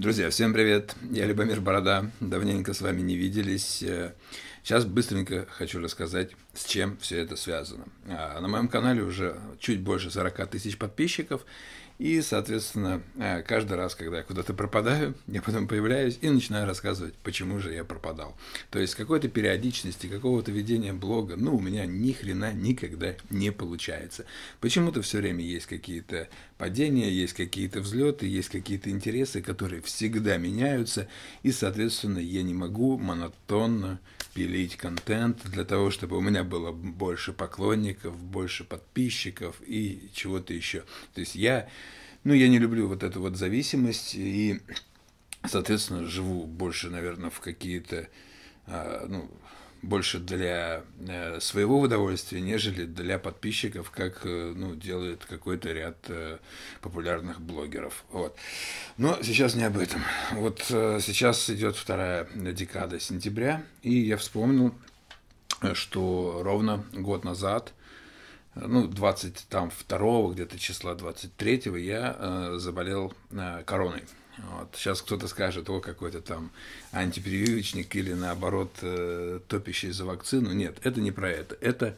Друзья, всем привет! Я Любомир Борода. Давненько с вами не виделись. Э, сейчас быстренько хочу рассказать, с чем все это связано. А, на моем канале уже чуть больше 40 тысяч подписчиков, и, соответственно, э, каждый раз, когда я куда-то пропадаю, я потом появляюсь и начинаю рассказывать, почему же я пропадал. То есть какой-то периодичности, какого-то ведения блога, ну, у меня ни хрена никогда не получается. Почему-то все время есть какие-то падения, есть какие-то взлеты, есть какие-то интересы, которые всегда меняются, и, соответственно, я не могу монотонно пилить контент для того, чтобы у меня было больше поклонников, больше подписчиков и чего-то еще. То есть я ну, я не люблю вот эту вот зависимость и, соответственно, живу больше, наверное, в какие-то, а, ну, больше для э, своего удовольствия, нежели для подписчиков, как э, ну, делает какой-то ряд э, популярных блогеров. Вот. Но сейчас не об этом. Вот сейчас идет вторая декада сентября, и я вспомнил, что ровно год назад – ну, 22 где-то числа 23 я э, заболел э, короной. Вот. Сейчас кто-то скажет, о, какой-то там антипрививочник или наоборот э, топящий за вакцину. Нет, это не про это. Это,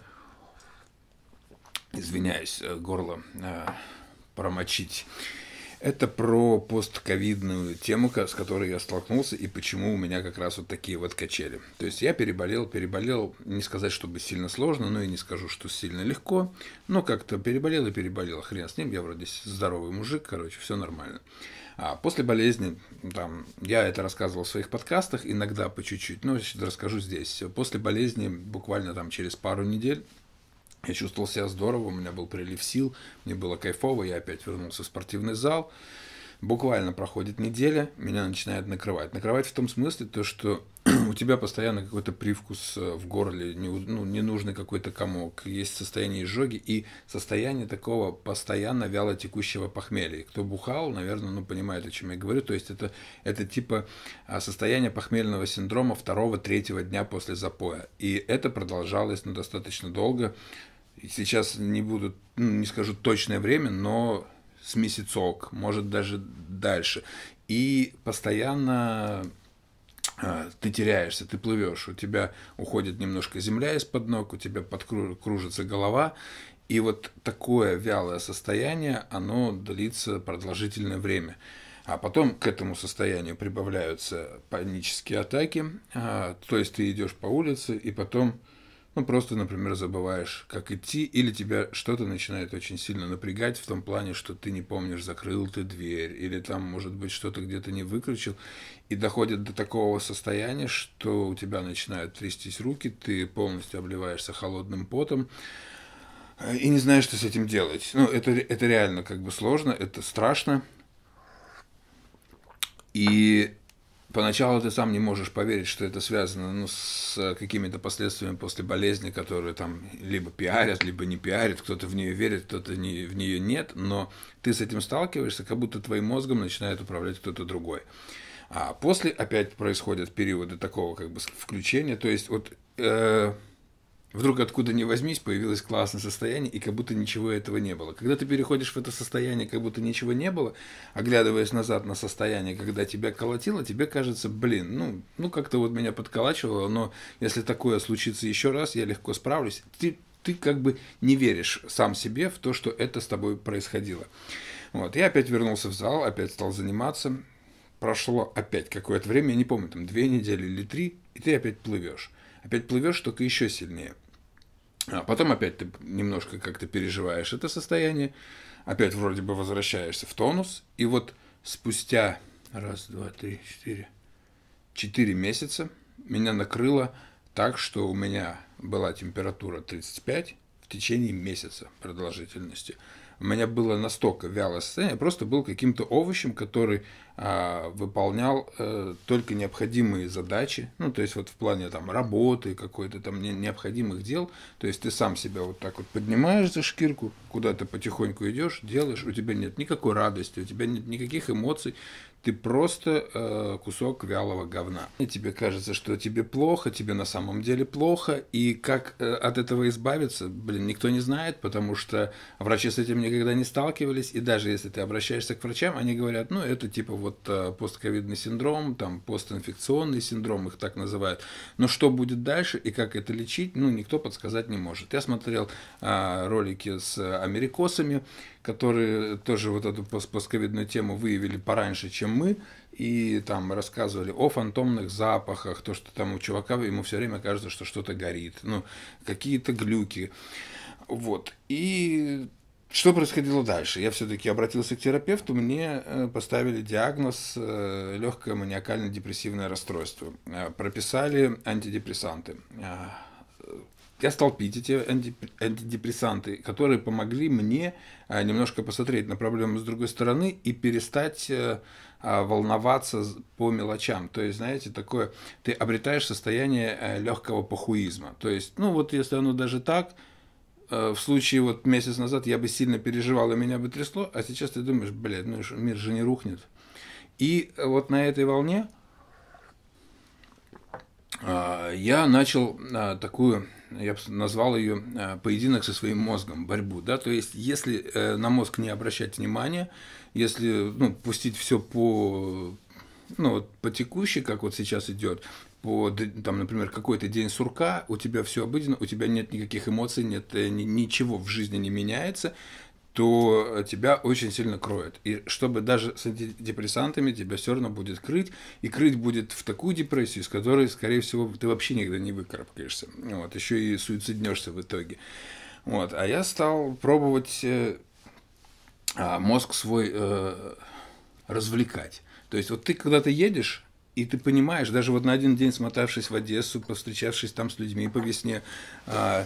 извиняюсь, э, горло э, промочить. Это про постковидную тему, с которой я столкнулся, и почему у меня как раз вот такие вот качели. То есть я переболел, переболел, не сказать, чтобы сильно сложно, но и не скажу, что сильно легко, но как-то переболел и переболел, хрен с ним, я вроде здоровый мужик, короче, все нормально. А после болезни, там, я это рассказывал в своих подкастах, иногда по чуть-чуть, но значит, расскажу здесь. После болезни, буквально там через пару недель, я чувствовал себя здорово, у меня был прилив сил, мне было кайфово, я опять вернулся в спортивный зал. Буквально проходит неделя, меня начинает накрывать. Накрывать в том смысле, то, что у тебя постоянно какой-то привкус э, в горле, не, ну, ненужный какой-то комок, есть состояние изжоги и состояние такого постоянно вяло текущего похмелья. Кто бухал, наверное, ну, понимает, о чем я говорю. То есть это, это типа а, состояние похмельного синдрома второго-третьего дня после запоя. И это продолжалось ну, достаточно долго сейчас не буду, ну, не скажу точное время, но с месяцок, может даже дальше. И постоянно а, ты теряешься, ты плывешь, у тебя уходит немножко земля из-под ног, у тебя подкружится голова, и вот такое вялое состояние, оно длится продолжительное время. А потом к этому состоянию прибавляются панические атаки, а, то есть ты идешь по улице, и потом ну, просто, например, забываешь, как идти, или тебя что-то начинает очень сильно напрягать в том плане, что ты не помнишь, закрыл ты дверь, или там, может быть, что-то где-то не выключил, и доходит до такого состояния, что у тебя начинают трястись руки, ты полностью обливаешься холодным потом, э, и не знаешь, что с этим делать. Ну, это, это реально как бы сложно, это страшно. И Поначалу ты сам не можешь поверить, что это связано ну, с э, какими-то последствиями после болезни, которые там либо пиарят, либо не пиарят, кто-то в нее верит, кто-то не, в нее нет, но ты с этим сталкиваешься, как будто твоим мозгом начинает управлять кто-то другой. А после опять происходят периоды такого как бы включения, то есть вот... Э, Вдруг откуда ни возьмись, появилось классное состояние, и как будто ничего этого не было. Когда ты переходишь в это состояние, как будто ничего не было, оглядываясь назад на состояние, когда тебя колотило, тебе кажется, блин, ну, ну как-то вот меня подколачивало, но если такое случится еще раз, я легко справлюсь. Ты, ты как бы не веришь сам себе в то, что это с тобой происходило. Вот, я опять вернулся в зал, опять стал заниматься прошло опять какое-то время, я не помню, там две недели или три, и ты опять плывешь. Опять плывешь, только еще сильнее. А потом опять ты немножко как-то переживаешь это состояние, опять вроде бы возвращаешься в тонус, и вот спустя раз, два, три, четыре, четыре месяца меня накрыло так, что у меня была температура 35, течение месяца продолжительности У меня было настолько вялое состояние, я просто был каким-то овощем, который а, выполнял а, только необходимые задачи, ну, то есть вот в плане там работы, какой-то там не, необходимых дел, то есть ты сам себя вот так вот поднимаешь за шкирку, куда-то потихоньку идешь, делаешь, у тебя нет никакой радости, у тебя нет никаких эмоций, ты просто э, кусок вялого говна. И тебе кажется, что тебе плохо, тебе на самом деле плохо. И как э, от этого избавиться, блин, никто не знает, потому что врачи с этим никогда не сталкивались. И даже если ты обращаешься к врачам, они говорят, ну, это типа вот э, постковидный синдром, там, постинфекционный синдром, их так называют. Но что будет дальше и как это лечить, ну, никто подсказать не может. Я смотрел э, ролики с америкосами, которые тоже вот эту постковидную тему выявили пораньше, чем чем мы, и там рассказывали о фантомных запахах, то, что там у чувака ему все время кажется, что что-то горит, ну, какие-то глюки. Вот. И что происходило дальше? Я все-таки обратился к терапевту, мне э, поставили диагноз э, легкое маниакально-депрессивное расстройство. Э, прописали антидепрессанты. Я стал пить эти антидепрессанты, которые помогли мне немножко посмотреть на проблему с другой стороны и перестать а, волноваться по мелочам. То есть, знаете, такое, ты обретаешь состояние э, легкого похуизма. То есть, ну вот если оно даже так, э, в случае вот месяц назад я бы сильно переживал и меня бы трясло, а сейчас ты думаешь, блядь, ну что мир же не рухнет. И э, вот на этой волне а, я начал а, такую я бы назвал ее э, поединок со своим мозгом, борьбу, да, то есть если э, на мозг не обращать внимания, если, ну, пустить все по, ну, по текущей, как вот сейчас идет, по, там, например, какой-то день сурка, у тебя все обыденно, у тебя нет никаких эмоций, нет э, ничего в жизни не меняется, то тебя очень сильно кроет. И чтобы даже с антидепрессантами тебя все равно будет крыть, и крыть будет в такую депрессию, с которой, скорее всего, ты вообще никогда не выкарабкаешься. Вот, еще и суициднешься в итоге. Вот, а я стал пробовать э, а, мозг свой э, развлекать. То есть вот ты когда то едешь, и ты понимаешь, даже вот на один день смотавшись в Одессу, повстречавшись там с людьми по весне, э,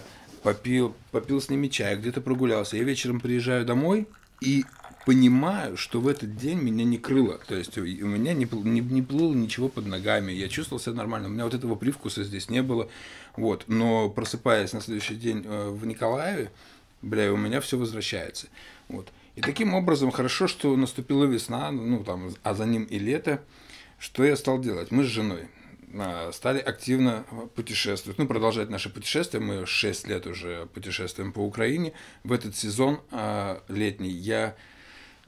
попил, попил с ними чай, где-то прогулялся. Я вечером приезжаю домой и понимаю, что в этот день меня не крыло. То есть у меня не, не, не плыло ничего под ногами. Я чувствовал себя нормально. У меня вот этого привкуса здесь не было. Вот. Но просыпаясь на следующий день э, в Николаеве, бля, у меня все возвращается. Вот. И таким образом хорошо, что наступила весна, ну там, а за ним и лето. Что я стал делать? Мы с женой а, стали активно а, путешествовать. Ну, продолжать наше путешествие. Мы 6 лет уже путешествуем по Украине. В этот сезон а, летний я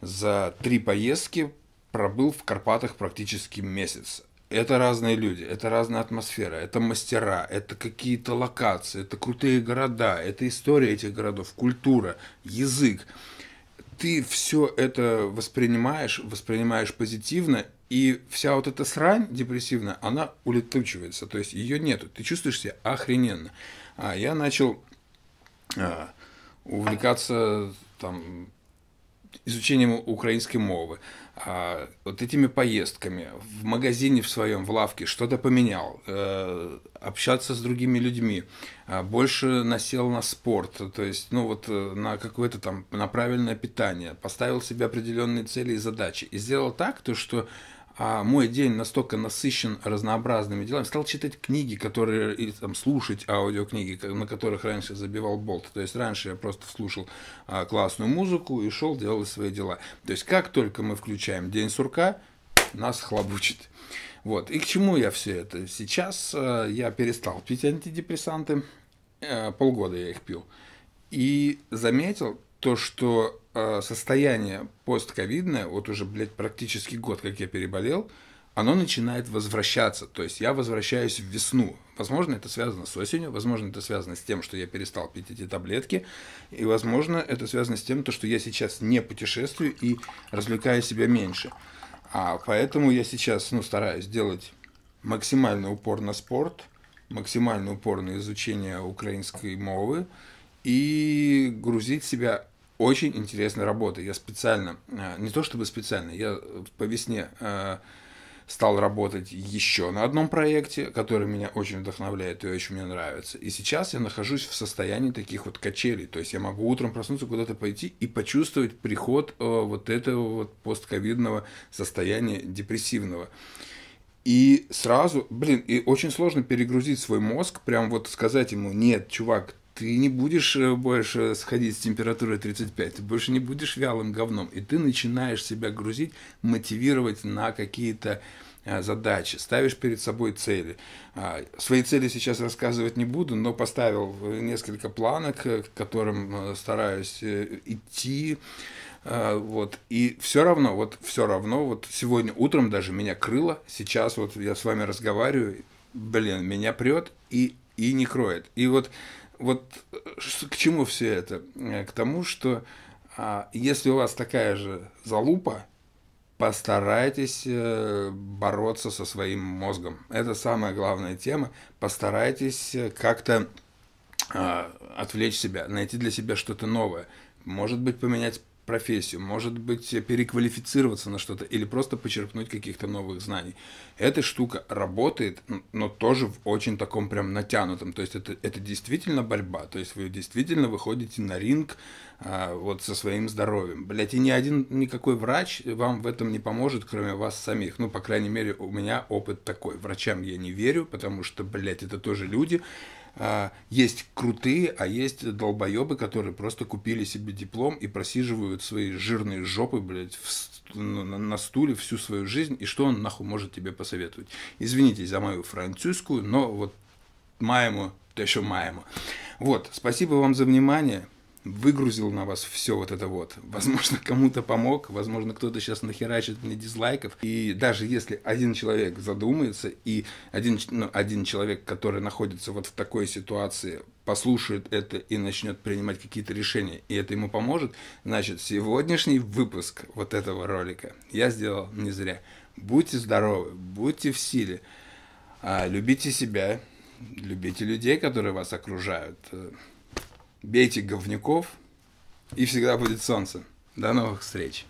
за три поездки пробыл в Карпатах практически месяц. Это разные люди, это разная атмосфера, это мастера, это какие-то локации, это крутые города, это история этих городов, культура, язык ты все это воспринимаешь, воспринимаешь позитивно, и вся вот эта срань депрессивная, она улетучивается, то есть ее нету. Ты чувствуешь себя охрененно. А я начал а, увлекаться там изучением украинской мовы, а вот этими поездками в магазине в своем, в лавке что-то поменял, э, общаться с другими людьми, а больше насел на спорт, то есть, ну вот э, на какое-то там, на правильное питание, поставил себе определенные цели и задачи и сделал так, то что а мой день настолько насыщен разнообразными делами, стал читать книги, которые, или там слушать аудиокниги, на которых раньше забивал болт. То есть раньше я просто слушал а, классную музыку и шел, делал свои дела. То есть как только мы включаем День сурка, нас хлобучит. Вот. И к чему я все это? Сейчас а, я перестал пить антидепрессанты, а, полгода я их пил, и заметил, то, что э, состояние постковидное, вот уже, блядь, практически год, как я переболел, оно начинает возвращаться. То есть я возвращаюсь в весну. Возможно, это связано с осенью, возможно, это связано с тем, что я перестал пить эти таблетки, и, возможно, это связано с тем, что я сейчас не путешествую и развлекаю себя меньше. А поэтому я сейчас ну, стараюсь делать максимальный упор на спорт, максимальный упор на изучение украинской мовы, и грузить себя очень интересной работой. Я специально, э, не то чтобы специально, я по весне э, стал работать еще на одном проекте, который меня очень вдохновляет и очень мне нравится. И сейчас я нахожусь в состоянии таких вот качелей. То есть я могу утром проснуться, куда-то пойти и почувствовать приход э, вот этого вот постковидного состояния депрессивного. И сразу, блин, и очень сложно перегрузить свой мозг, прям вот сказать ему, нет, чувак, ты не будешь э, больше сходить с температурой 35, ты больше не будешь вялым говном, и ты начинаешь себя грузить, мотивировать на какие-то э, задачи, ставишь перед собой цели. А, свои цели сейчас рассказывать не буду, но поставил э, несколько планок, к которым стараюсь идти. А, вот. И все равно, вот все равно, вот сегодня утром даже меня крыло, сейчас вот я с вами разговариваю, блин, меня прет и, и не кроет. И вот вот к чему все это? Э, к тому, что а, если у вас такая же залупа, постарайтесь э, бороться со своим мозгом. Это самая главная тема. Постарайтесь э, как-то а, отвлечь себя, найти для себя что-то новое. Может быть, поменять профессию, может быть, переквалифицироваться на что-то или просто почерпнуть каких-то новых знаний. Эта штука работает, но тоже в очень таком прям натянутом. То есть это, это действительно борьба. То есть вы действительно выходите на ринг а, вот со своим здоровьем. Блять, и ни один, никакой врач вам в этом не поможет, кроме вас самих. Ну, по крайней мере, у меня опыт такой. Врачам я не верю, потому что, блядь, это тоже люди. А, есть крутые, а есть долбоебы, которые просто купили себе диплом и просиживают свои жирные жопы, блядь, в, на стуле всю свою жизнь, и что он нахуй может тебе посоветовать? Извините за мою французскую, но вот маему, то еще маему. Вот, спасибо вам за внимание выгрузил на вас все вот это вот. Возможно, кому-то помог, возможно, кто-то сейчас нахерачит мне дизлайков. И даже если один человек задумается, и один, ну, один человек, который находится вот в такой ситуации, послушает это и начнет принимать какие-то решения, и это ему поможет, значит, сегодняшний выпуск вот этого ролика я сделал не зря. Будьте здоровы, будьте в силе, а, любите себя, любите людей, которые вас окружают бейте говнюков, и всегда будет солнце. До новых встреч!